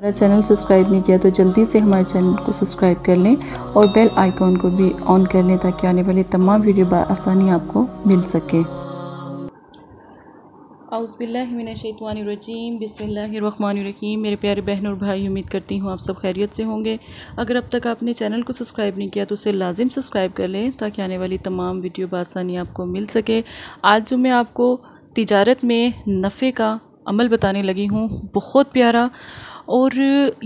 हमारा channel subscribe नहीं किया तो जल्दी से हमारे चैनल को सब्सक्राइब कर लें और बेल आइकॉन को भी ऑन कर लें ताकि आने वाली तमाम वीडियो आसानी आपको मिल सके अउज़बिल्लिमिनशैतवानरजीम बिसमीम मेरे प्यारे बहन और भाई उम्मीद करती हूँ आप सब खैरियत से होंगे अगर अब तक आपने चैनल को सब्सक्राइब नहीं किया तो उसे लाजिम सब्सक्राइब कर लें ताकि आने वाली तमाम वीडियो बसानी आपको मिल सके आज जो मैं आपको तजारत में नफ़े का अमल बताने लगी हूँ बहुत प्यारा और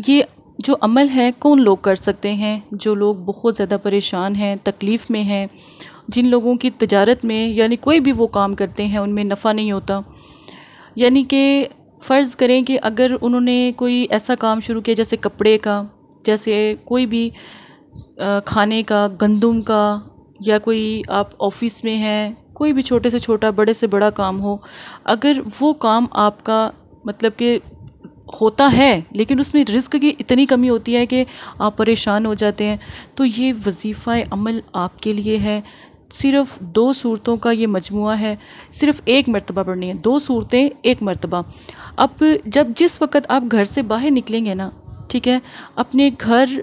ये जो अमल है कौन लोग कर सकते हैं जो लोग बहुत ज़्यादा परेशान हैं तकलीफ़ में हैं जिन लोगों की तजारत में यानी कोई भी वो काम करते हैं उनमें नफ़ा नहीं होता यानी कि फ़र्ज़ करें कि अगर उन्होंने कोई ऐसा काम शुरू किया जैसे कपड़े का जैसे कोई भी खाने का गंदम का या कोई आप ऑफिस में हैं कोई भी छोटे से छोटा बड़े से बड़ा काम हो अगर वो काम आपका मतलब कि होता है लेकिन उसमें रिस्क की इतनी कमी होती है कि आप परेशान हो जाते हैं तो ये वजीफ़ा अमल आपके लिए है सिर्फ दो सूरतों का ये मजमू है सिर्फ एक मरतबा पढ़नी है दो सूरतें एक मरतबा अब जब जिस वक्त आप घर से बाहर निकलेंगे ना ठीक है अपने घर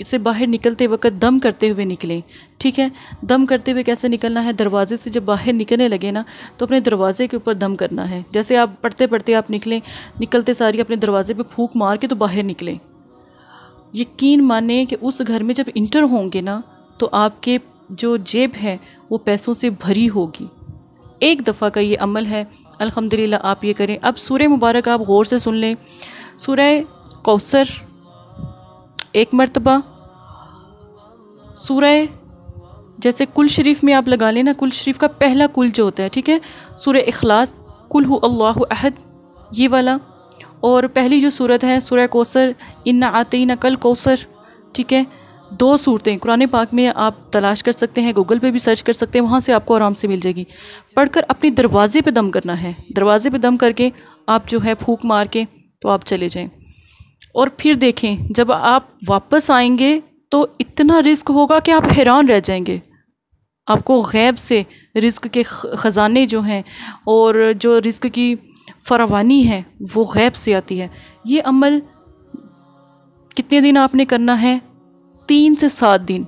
इसे बाहर निकलते वक्त दम करते हुए निकलें ठीक है दम करते हुए कैसे निकलना है दरवाजे से जब बाहर निकलने लगे ना तो अपने दरवाजे के ऊपर दम करना है जैसे आप पढ़ते पढ़ते आप निकलें निकलते सारी अपने दरवाजे पर फूक मार के तो बाहर निकलें यकीन माने कि उस घर में जब इंटर होंगे ना तो आपके जो जेब है वो पैसों से भरी होगी एक दफ़ा का ये अमल है अल्हम्दुलिल्लाह आप ये करें अब सूर्य मुबारक आप गौर से सुन लें सूर्य कौसर एक मरतबा सूर्य जैसे कुल शरीफ में आप लगा लेना कुल शरीफ का पहला कुल जो होता है ठीक है सूर्य अखलास कुल हो अल्लाह अहद ये वाला और पहली जो सूरत है सूर्य कोसर इन्ना आते ही नकल कोसर ठीक है दो सूरतें कुरान पाक में आप तलाश कर सकते हैं गूगल पे भी सर्च कर सकते हैं वहाँ से आपको आराम से मिल जाएगी पढ़कर अपने दरवाज़े पे दम करना है दरवाज़े पे दम करके आप जो है फूक मार के तो आप चले जाएं और फिर देखें जब आप वापस आएंगे तो इतना रिस्क होगा कि आप हैरान रह जाएंगे आपको गैब से रिस्क के ख़जाने जो हैं और जो रिस्क की फरावानी है वो गैब से आती है ये अमल कितने दिन आपने करना है तीन से सात दिन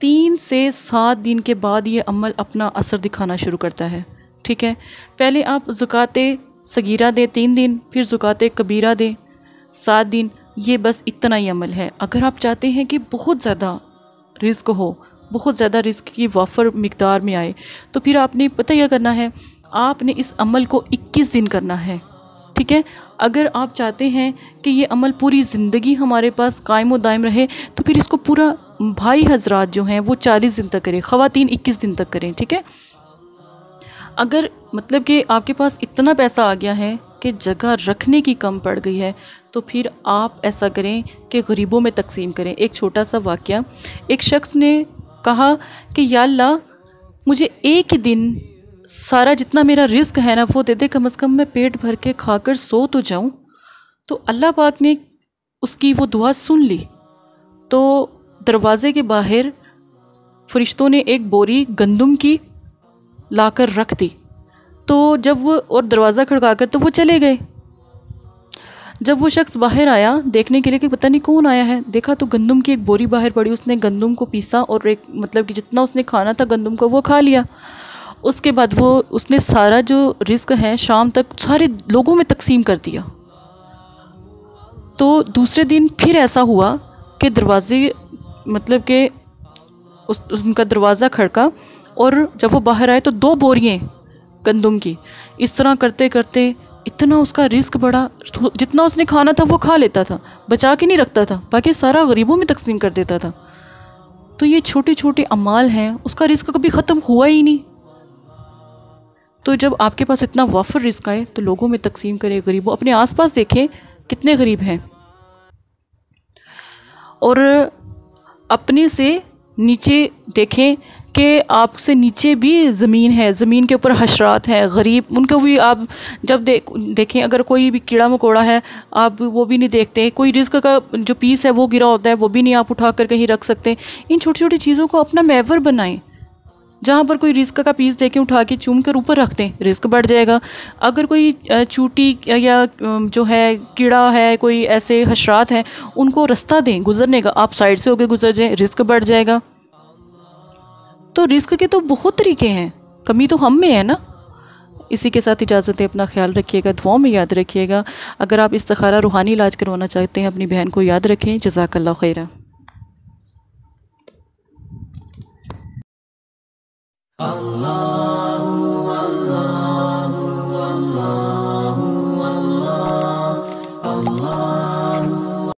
तीन से सात दिन के बाद ये अमल अपना असर दिखाना शुरू करता है ठीक है पहले आप ज़ुकात सगीरा दें तीन दिन फिर ज़ुकात कबीरा दें सात दिन ये बस इतना ही अमल है अगर आप चाहते हैं कि बहुत ज़्यादा रिस्क हो बहुत ज़्यादा रिस्क की वाफर मकदार में आए तो फिर आपने पता यह करना है आपने इस अमल को 21 दिन करना है ठीक है अगर आप चाहते हैं कि ये अमल पूरी ज़िंदगी हमारे पास कायम व दायम रहे तो फिर इसको पूरा भाई हजरात जो हैं वो 40 दिन तक करें ख़वातीन 21 दिन तक करें ठीक है अगर मतलब कि आपके पास इतना पैसा आ गया है के जगह रखने की कम पड़ गई है तो फिर आप ऐसा करें कि गरीबों में तकसीम करें एक छोटा सा वाक्य एक शख्स ने कहा कि या मुझे एक ही दिन सारा जितना मेरा रिस्क है ना वो दे दे कम अज़ कम मैं पेट भर के खाकर सो तो जाऊं तो अल्लाह पाक ने उसकी वो दुआ सुन ली तो दरवाज़े के बाहर फरिश्तों ने एक बोरी गंदम की लाकर रख दी तो जब वो और दरवाज़ा खड़का कर तो वो चले गए जब वो शख्स बाहर आया देखने के लिए कि पता नहीं कौन आया है देखा तो गंदम की एक बोरी बाहर पड़ी उसने गंदम को पीसा और एक मतलब कि जितना उसने खाना था गंदम का वो खा लिया उसके बाद वो उसने सारा जो रिस्क है शाम तक सारे लोगों में तकसीम कर दिया तो दूसरे दिन फिर ऐसा हुआ कि दरवाज़े मतलब के उस उनका दरवाज़ा खड़का और जब वो बाहर आए तो दो बोरियाँ गंदम की इस तरह करते करते इतना उसका रिस्क बढ़ा तो जितना उसने खाना था वो खा लेता था बचा के नहीं रखता था बाकी सारा गरीबों में तकसीम कर देता था तो ये छोटे छोटे अमाल हैं उसका रिस्क कभी ख़त्म हुआ ही नहीं तो जब आपके पास इतना वाफर रिस्क आए तो लोगों में तकसीम करें गरीबों अपने आसपास देखें कितने गरीब हैं और अपने से नीचे देखें के आपसे नीचे भी ज़मीन है ज़मीन के ऊपर हशरात हैं गरीब उनको भी आप जब देख देखें अगर कोई भी कीड़ा मकोड़ा है आप वो भी नहीं देखते कोई रिस्क का जो पीस है वो गिरा होता है वो भी नहीं आप उठा कर कहीं रख सकते इन छोटी छोटी चीज़ों को अपना मेवर बनाएं जहाँ पर कोई रिस्क का पीस देखें उठा के चूम कर ऊपर रख दें रिस्क बढ़ जाएगा अगर कोई चूटी या जो है कीड़ा है कोई ऐसे हशरात हैं उनको रास्ता दें गुजरने का आप साइड से होकर गुजर जाएँ रिस्क बढ़ जाएगा तो रिस्क के तो बहुत तरीके हैं कमी तो हम में है ना इसी के साथ इजाज़त है अपना ख्याल रखिएगा दुआओं में याद रखिएगा अगर आप इस तखारा रूहानी इलाज करवाना चाहते हैं अपनी बहन को याद रखें जजाकल्ला खैर Allah